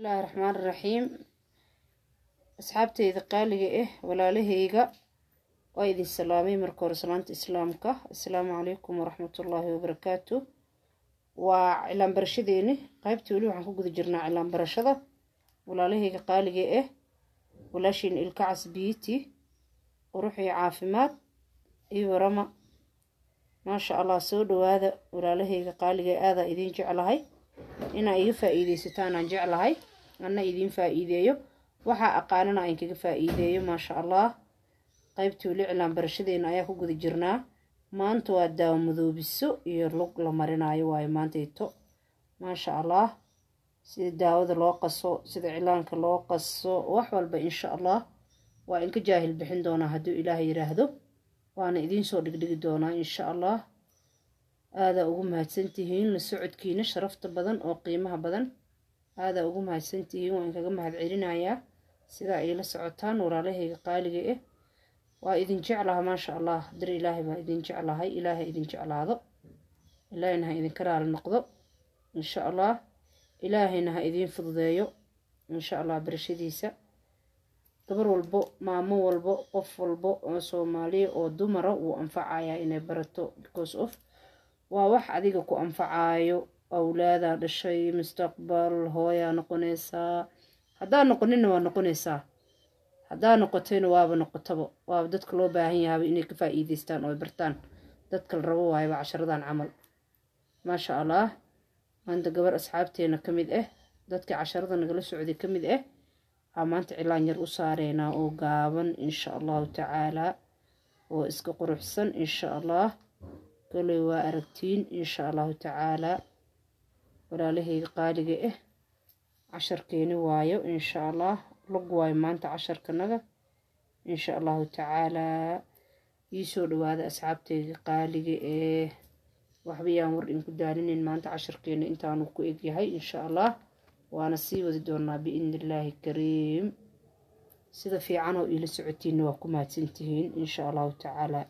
bismillaahi raxmaani raxiim asxaabteyda qaaliga ah eh, walaalahayga waa idin salaamay marka hore salaanta islaamka asalaamu calaykum waraxmatullaahi wabarakaatu waa cilaan barashadeeni qaybtii weli waxaan ku guda jirnaa cilaan barashada walaalahayga qaaliga ah walaashiin ilkacas biiti qurux caafimaad iyo warama maasha allah soo dhawaada walaalahayga qaaliga aadaa idiin jeclahay inaa iga faa'iidaysataan aan jeclahay ana idiin faa'iideeyo waxaa aqaanana aan kaga faa'iideeyo maasha allah qaybtii liclan barashadeena ayaa ku guda jirnaa maanta waa daawamadoobiso iyo lug la marinaayo waayo maantayto maasha allah sida daawada loo qaso sida iclaanka loo qaso wax walba insha allah waa inka jaahil bixin doonaa hadduu ilaaha yidhaahdo waana idiin soo dhigdhigi doonaa insha allah aadaa ugu mahadsantihiin la socodkiina sharafta badan oo qiimaha badan aadaa ugu mahadsantihiin waan kaga mahad celinayaa sidaa ay la socotaan waraalahayga qaaliga ah waa idin jeclaha maasha allah dir ilaahay baa idin jeclahay ilaahay idin jeclaado ilaahayna ha idinka raali noqdo insha allah ilaahayna ha idiin fududeeyo insha allah barashadiisa gabar walbo maamo walbo qof walbo oo soomaaliya oo dumara wuu anfacayaa inay barato because of waa wax adiga ku anfacaayo awlaadaa dhashay mustaqbal hooyaa noqonaysaa haddaa noqonina waa noqonaysaa haddaa noqotayna waaba noqotaba waaba dadka loo baahan yahaaba inay ka faa'iidaystaan oo bartaan dadka la rabo waayaba casharadan camal maasha allah maanta gabar asxaabteena ka mid ah eh, dadkii casharada nagala socday ka mid ah aa maanta cilaan yar u saareynaa oo gaaban insha allahu tacaalaa oo iska quruxsan insha allah koley waa aragtiin insha allahu tacaalaa walaalahayga qaaliga ah eh, casharkeeni waayo insha allah log waayo maanta casharkanaga insha allahu tacaalaa iisoo dhawaada asxaabtayga qaaliga ee waxbayaan yaan war inku daalinin maanta casharkeena intaanu ku egyahay insha allah waana sii wadi doonaa biidni illaahi kariim sida fiicanoo iila socotiinna waa ku mahadsantihiin insha allahu tacaalaa